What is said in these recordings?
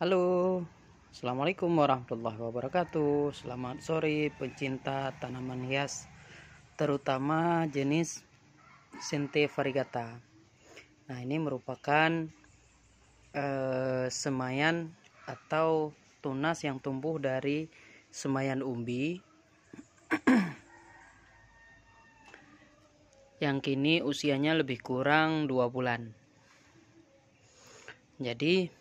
Halo, Assalamualaikum warahmatullahi wabarakatuh Selamat sore pencinta tanaman hias Terutama jenis Sente varigata. Nah ini merupakan eh, Semayan atau tunas yang tumbuh dari semayan umbi yang kini usianya lebih kurang 2 bulan jadi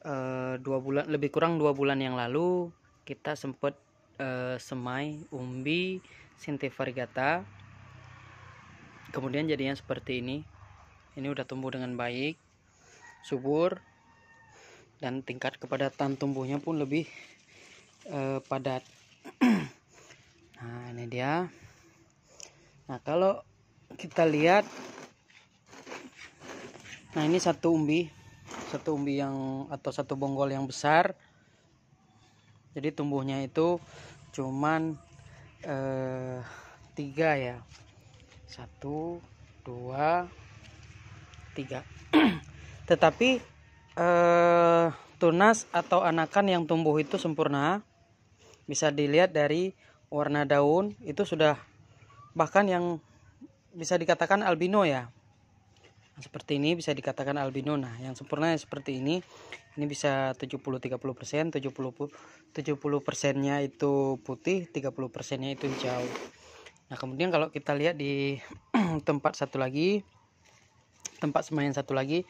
Eh, dua bulan lebih kurang dua bulan yang lalu kita sempat uh, eh, semai umbi sintivarigata kemudian jadinya seperti ini ini udah tumbuh dengan baik subur dan tingkat kepadatan tumbuhnya pun lebih uh, padat nah ini dia nah kalau kita lihat nah ini satu umbi satu umbi yang atau satu bonggol yang besar jadi tumbuhnya itu cuman eh, tiga ya satu dua tiga tetapi eh, tunas atau anakan yang tumbuh itu sempurna bisa dilihat dari warna daun itu sudah bahkan yang bisa dikatakan albino ya seperti ini bisa dikatakan albino nah yang sempurna seperti ini ini bisa 70-30% 70 70 persennya itu putih 30 persennya itu hijau nah kemudian kalau kita lihat di tempat satu lagi tempat semaian satu lagi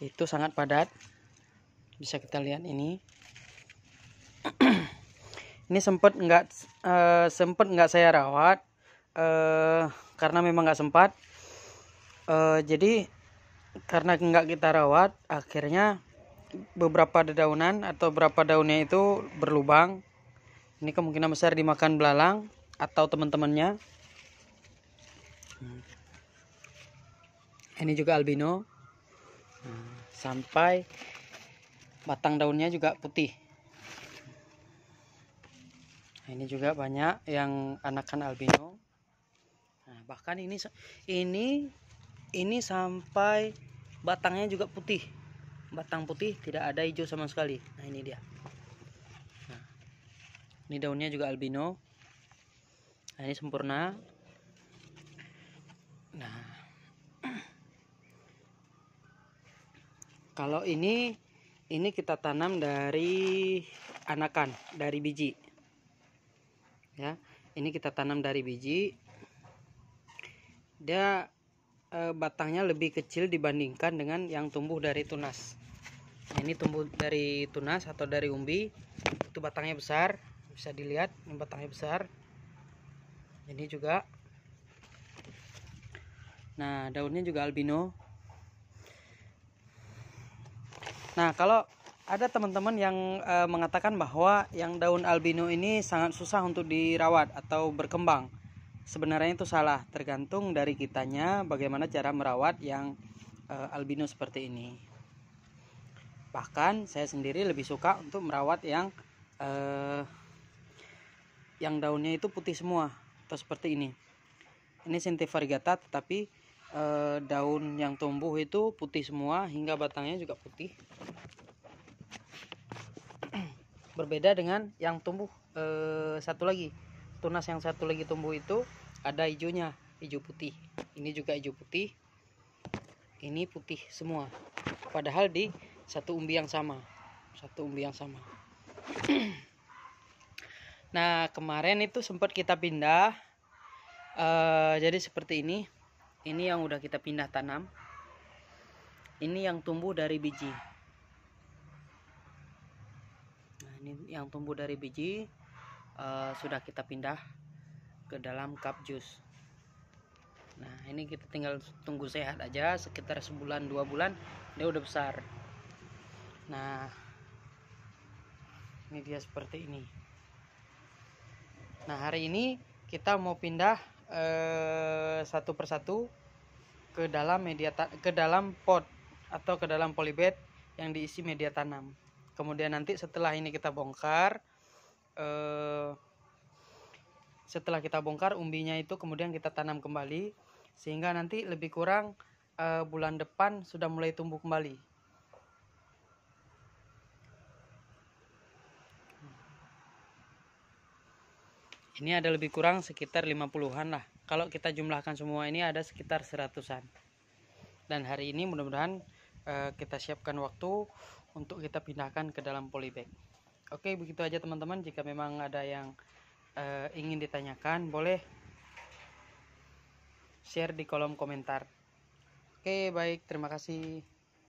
itu sangat padat bisa kita lihat ini ini sempat enggak uh, eh, sempat enggak saya rawat uh, karena memang enggak sempat uh, jadi karena nggak kita rawat akhirnya beberapa dedaunan atau beberapa daunnya itu berlubang ini kemungkinan besar dimakan belalang atau teman-temannya ini juga albino sampai batang daunnya juga putih ini juga banyak yang anakan albino nah, bahkan ini ini ini sampai batangnya juga putih batang putih tidak ada hijau sama sekali nah ini dia nah, ini daunnya juga albino nah ini sempurna nah kalau ini ini kita tanam dari anakan dari biji ya ini kita tanam dari biji dia Eh, batangnya lebih kecil dibandingkan dengan yang tumbuh dari tunas nah, ini tumbuh dari tunas atau dari umbi itu batangnya besar bisa dilihat ini batangnya besar ini juga nah daunnya juga albino nah kalau ada teman-teman yang e, mengatakan bahwa yang daun albino ini sangat susah untuk dirawat atau berkembang sebenarnya itu salah tergantung dari kitanya bagaimana cara merawat yang e, albino seperti ini bahkan saya sendiri lebih suka untuk merawat yang e, yang daunnya itu putih semua atau seperti ini ini sinti varigata tetapi e, daun yang tumbuh itu putih semua hingga batangnya juga putih berbeda dengan yang tumbuh e, satu lagi tunas yang satu lagi tumbuh itu ada hijaunya hijau putih ini juga hijau putih ini putih semua padahal di satu umbi yang sama satu umbi yang sama nah kemarin itu sempat kita pindah uh, jadi seperti ini ini yang udah kita pindah tanam ini yang tumbuh dari biji nah, ini yang tumbuh dari biji uh, sudah kita pindah ke dalam cup jus nah ini kita tinggal tunggu sehat aja sekitar sebulan dua bulan dia udah besar nah ini dia seperti ini nah hari ini kita mau pindah eh, satu persatu ke dalam media ke dalam pot atau ke dalam polybag yang diisi media tanam kemudian nanti setelah ini kita bongkar eh, setelah kita bongkar umbinya itu kemudian kita tanam kembali sehingga nanti lebih kurang eh, bulan depan sudah mulai tumbuh kembali ini ada lebih kurang sekitar 50-an lah kalau kita jumlahkan semua ini ada sekitar 100-an dan hari ini mudah-mudahan eh, kita siapkan waktu untuk kita pindahkan ke dalam polybag Oke, begitu aja teman-teman. Jika memang ada yang uh, ingin ditanyakan, boleh share di kolom komentar. Oke, baik. Terima kasih.